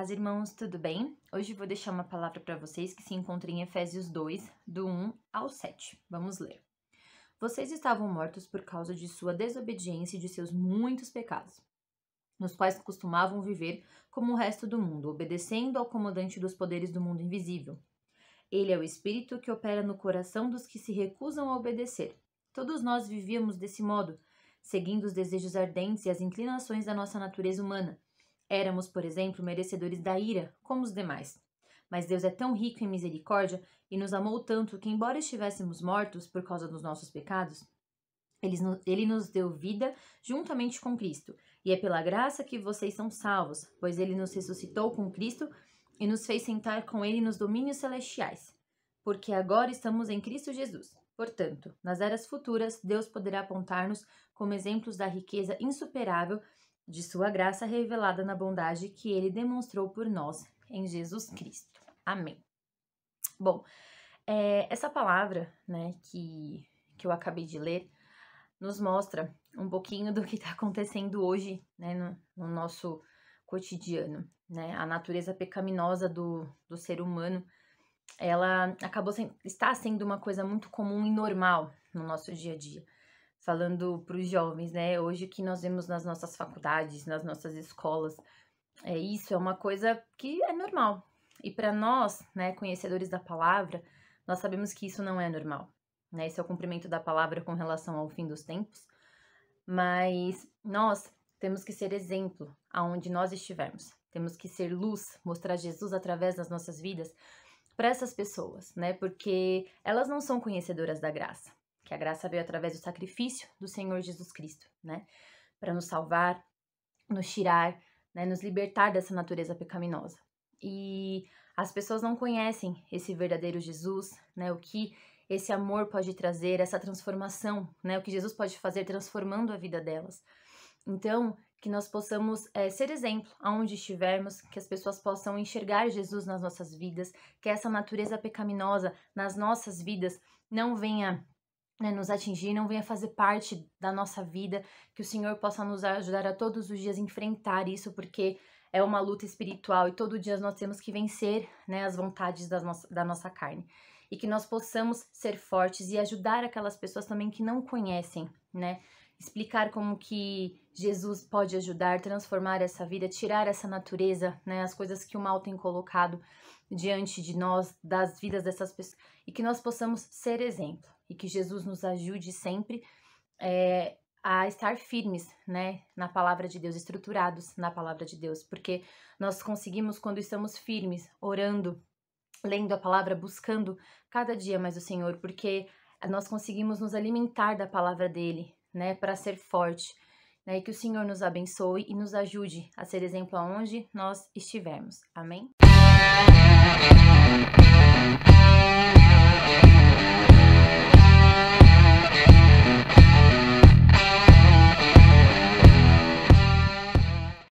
paz, irmãos, tudo bem? Hoje vou deixar uma palavra para vocês que se encontra em Efésios 2, do 1 ao 7. Vamos ler. Vocês estavam mortos por causa de sua desobediência e de seus muitos pecados, nos quais costumavam viver como o resto do mundo, obedecendo ao comandante dos poderes do mundo invisível. Ele é o espírito que opera no coração dos que se recusam a obedecer. Todos nós vivíamos desse modo, seguindo os desejos ardentes e as inclinações da nossa natureza humana Éramos, por exemplo, merecedores da ira, como os demais. Mas Deus é tão rico em misericórdia e nos amou tanto que, embora estivéssemos mortos por causa dos nossos pecados, ele nos deu vida juntamente com Cristo. E é pela graça que vocês são salvos, pois ele nos ressuscitou com Cristo e nos fez sentar com ele nos domínios celestiais. Porque agora estamos em Cristo Jesus. Portanto, nas eras futuras, Deus poderá apontar-nos como exemplos da riqueza insuperável de sua graça revelada na bondade que ele demonstrou por nós em Jesus Cristo. Amém. Bom, é, essa palavra né, que, que eu acabei de ler nos mostra um pouquinho do que está acontecendo hoje né, no, no, nosso cotidiano. Né? A natureza pecaminosa do, do ser humano ela acabou está sendo uma coisa muito comum e normal no nosso dia a dia falando para os jovens, né? Hoje o que nós vemos nas nossas faculdades, nas nossas escolas, é isso é uma coisa que é normal. E para nós, né, conhecedores da palavra, nós sabemos que isso não é normal. Né? Esse é o cumprimento da palavra com relação ao fim dos tempos. Mas nós temos que ser exemplo aonde nós estivermos. Temos que ser luz, mostrar Jesus através das nossas vidas para essas pessoas, né? Porque elas não são conhecedoras da graça que a graça veio através do sacrifício do Senhor Jesus Cristo, né? Para nos salvar, nos tirar, né? nos libertar dessa natureza pecaminosa. E as pessoas não conhecem esse verdadeiro Jesus, né? O que esse amor pode trazer, essa transformação, né? O que Jesus pode fazer transformando a vida delas. Então, que nós possamos é, ser exemplo aonde estivermos, que as pessoas possam enxergar Jesus nas nossas vidas, que essa natureza pecaminosa nas nossas vidas não venha né, nos atingir, não venha fazer parte da nossa vida, que o Senhor possa nos ajudar a todos os dias enfrentar isso, porque é uma luta espiritual e todo dia nós temos que vencer né, as vontades da nossa, da nossa carne. E que nós possamos ser fortes e ajudar aquelas pessoas também que não conhecem, né? Explicar como que Jesus pode ajudar, transformar essa vida, tirar essa natureza, né? As coisas que o mal tem colocado diante de nós, das vidas dessas pessoas. E que nós possamos ser exemplo e que Jesus nos ajude sempre é, a estar firmes, né, na palavra de Deus, estruturados na palavra de Deus, porque nós conseguimos quando estamos firmes, orando, lendo a palavra, buscando cada dia mais o Senhor, porque nós conseguimos nos alimentar da palavra dele, né, para ser forte. Né, e que o Senhor nos abençoe e nos ajude a ser exemplo aonde nós estivermos. Amém?